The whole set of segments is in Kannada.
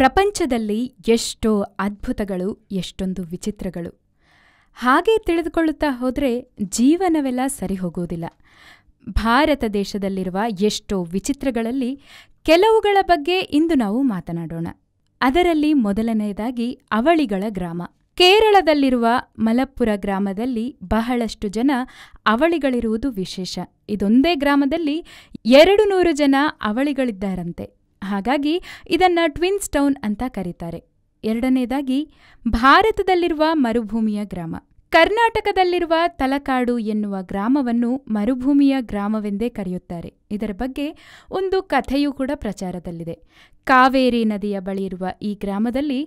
ಪ್ರಪಂಚದಲ್ಲಿ ಎಷ್ಟೋ ಅದ್ಭುತಗಳು ಎಷ್ಟೊಂದು ವಿಚಿತ್ರಗಳು ಹಾಗೆ ತಿಳಿದುಕೊಳ್ಳುತ್ತಾ ಹೋದರೆ ಜೀವನವೆಲ್ಲ ಸರಿ ಹೋಗುವುದಿಲ್ಲ ಭಾರತ ದೇಶದಲ್ಲಿರುವ ಎಷ್ಟೋ ವಿಚಿತ್ರಗಳಲ್ಲಿ ಕೆಲವುಗಳ ಬಗ್ಗೆ ಇಂದು ನಾವು ಮಾತನಾಡೋಣ ಅದರಲ್ಲಿ ಮೊದಲನೆಯದಾಗಿ ಅವಳಿಗಳ ಗ್ರಾಮ ಕೇರಳದಲ್ಲಿರುವ ಮಲಪ್ಪುರ ಗ್ರಾಮದಲ್ಲಿ ಬಹಳಷ್ಟು ಜನ ಅವಳಿಗಳಿರುವುದು ವಿಶೇಷ ಇದೊಂದೇ ಗ್ರಾಮದಲ್ಲಿ ಎರಡು ನೂರು ಜನ ಅವಳಿಗಳಿದ್ದಾರಂತೆ ಹಾಗಾಗಿ ಇದನ್ನು ಟ್ವಿನ್ಸ್ ಟೌನ್ ಅಂತ ಕರೀತಾರೆ ಎರಡನೇದಾಗಿ ಭಾರತದಲ್ಲಿರುವ ಮರುಭೂಮಿಯ ಗ್ರಾಮ ಕರ್ನಾಟಕದಲ್ಲಿರುವ ತಲಕಾಡು ಎನ್ನುವ ಗ್ರಾಮವನ್ನು ಮರುಭೂಮಿಯ ಗ್ರಾಮವೆಂದೇ ಕರೆಯುತ್ತಾರೆ ಇದರ ಬಗ್ಗೆ ಒಂದು ಕಥೆಯೂ ಕೂಡ ಪ್ರಚಾರದಲ್ಲಿದೆ ಕಾವೇರಿ ನದಿಯ ಬಳಿ ಇರುವ ಈ ಗ್ರಾಮದಲ್ಲಿ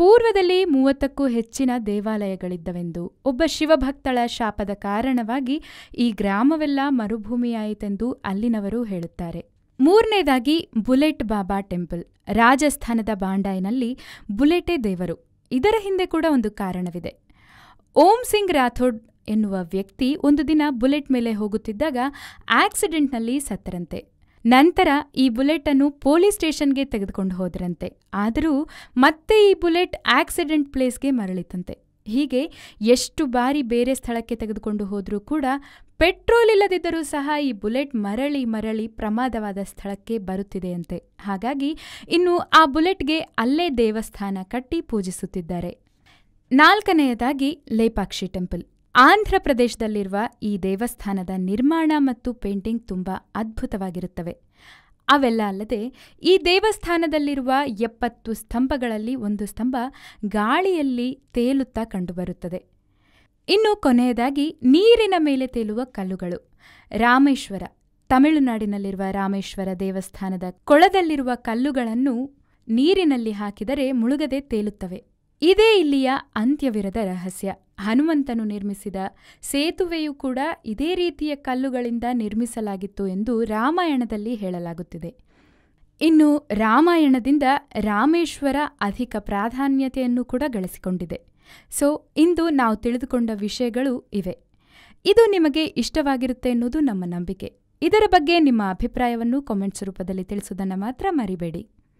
ಪೂರ್ವದಲ್ಲಿ ಮೂವತ್ತಕ್ಕೂ ಹೆಚ್ಚಿನ ದೇವಾಲಯಗಳಿದ್ದವೆಂದು ಒಬ್ಬ ಶಿವಭಕ್ತಳ ಶಾಪದ ಕಾರಣವಾಗಿ ಈ ಗ್ರಾಮವೆಲ್ಲ ಮರುಭೂಮಿಯಾಯಿತೆಂದು ಅಲ್ಲಿನವರು ಹೇಳುತ್ತಾರೆ ಮೂರನೇದಾಗಿ ಬುಲೆಟ್ ಬಾಬಾ ಟೆಂಪಲ್ ರಾಜಸ್ಥಾನದ ಬಾಂಡಾಯ್ನಲ್ಲಿ ಬುಲೆಟೆ ದೇವರು ಇದರ ಹಿಂದೆ ಕೂಡ ಒಂದು ಕಾರಣವಿದೆ ಓಂ ಸಿಂಗ್ ರಾಥೋಡ್ ಎನ್ನುವ ವ್ಯಕ್ತಿ ಒಂದು ದಿನ ಬುಲೆಟ್ ಮೇಲೆ ಹೋಗುತ್ತಿದ್ದಾಗ ಆಕ್ಸಿಡೆಂಟ್ನಲ್ಲಿ ಸತ್ತರಂತೆ ನಂತರ ಈ ಬುಲೆಟ್ ಅನ್ನು ಪೊಲೀಸ್ ಸ್ಟೇಷನ್ಗೆ ತೆಗೆದುಕೊಂಡು ಹೋದ್ರಂತೆ ಆದರೂ ಮತ್ತೆ ಈ ಬುಲೆಟ್ ಆಕ್ಸಿಡೆಂಟ್ ಪ್ಲೇಸ್ಗೆ ಮರಳಿತಂತೆ ಹೀಗೆ ಎಷ್ಟು ಬಾರಿ ಬೇರೆ ಸ್ಥಳಕ್ಕೆ ತೆಗೆದುಕೊಂಡು ಹೋದರೂ ಕೂಡ ಪೆಟ್ರೋಲ್ ಇಲ್ಲದಿದ್ದರೂ ಸಹ ಈ ಬುಲೆಟ್ ಮರಳಿ ಮರಳಿ ಪ್ರಮಾದವಾದ ಸ್ಥಳಕ್ಕೆ ಬರುತ್ತಿದೆಯಂತೆ ಹಾಗಾಗಿ ಇನ್ನು ಆ ಬುಲೆಟ್ಗೆ ಅಲ್ಲೇ ದೇವಸ್ಥಾನ ಕಟ್ಟಿ ಪೂಜಿಸುತ್ತಿದ್ದಾರೆ ನಾಲ್ಕನೆಯದಾಗಿ ಲೇಪಾಕ್ಷಿ ಟೆಂಪಲ್ ಆಂಧ್ರ ಪ್ರದೇಶದಲ್ಲಿರುವ ಈ ದೇವಸ್ಥಾನದ ನಿರ್ಮಾಣ ಮತ್ತು ಪೇಂಟಿಂಗ್ ತುಂಬ ಅದ್ಭುತವಾಗಿರುತ್ತವೆ ಅವೆಲ್ಲ ಅಲ್ಲದೆ ಈ ದೇವಸ್ಥಾನದಲ್ಲಿರುವ ಎಪ್ಪತ್ತು ಸ್ತಂಭಗಳಲ್ಲಿ ಒಂದು ಸ್ತಂಭ ಗಾಳಿಯಲ್ಲಿ ತೇಲುತ್ತಾ ಕಂಡುಬರುತ್ತದೆ ಇನ್ನು ಕೊನೆಯದಾಗಿ ನೀರಿನ ಮೇಲೆ ತೇಲುವ ಕಲ್ಲುಗಳು ರಾಮೇಶ್ವರ ತಮಿಳುನಾಡಿನಲ್ಲಿರುವ ರಾಮೇಶ್ವರ ದೇವಸ್ಥಾನದ ಕೊಳದಲ್ಲಿರುವ ಕಲ್ಲುಗಳನ್ನು ನೀರಿನಲ್ಲಿ ಹಾಕಿದರೆ ಮುಳುಗದೆ ತೇಲುತ್ತವೆ ಇದೇ ಇಲ್ಲಿಯ ಅಂತ್ಯವಿರದ ರಹಸ್ಯ ಹನುಮಂತನು ನಿರ್ಮಿಸಿದ ಸೇತುವೆಯು ಕೂಡ ಇದೇ ರೀತಿಯ ಕಲ್ಲುಗಳಿಂದ ನಿರ್ಮಿಸಲಾಗಿತ್ತು ಎಂದು ರಾಮಾಯಣದಲ್ಲಿ ಹೇಳಲಾಗುತ್ತಿದೆ ಇನ್ನು ರಾಮಾಯಣದಿಂದ ರಾಮೇಶ್ವರ ಅಧಿಕ ಪ್ರಾಧಾನ್ಯತೆಯನ್ನು ಕೂಡ ಗಳಿಸಿಕೊಂಡಿದೆ ಸೊ ಇಂದು ನಾವು ತಿಳಿದುಕೊಂಡ ವಿಷಯಗಳು ಇವೆ ಇದು ನಿಮಗೆ ಇಷ್ಟವಾಗಿರುತ್ತೆ ಎನ್ನುವುದು ನಮ್ಮ ನಂಬಿಕೆ ಇದರ ಬಗ್ಗೆ ನಿಮ್ಮ ಅಭಿಪ್ರಾಯವನ್ನು ಕಾಮೆಂಟ್ಸ್ ರೂಪದಲ್ಲಿ ತಿಳಿಸುವುದನ್ನು ಮಾತ್ರ ಮರಿಬೇಡಿ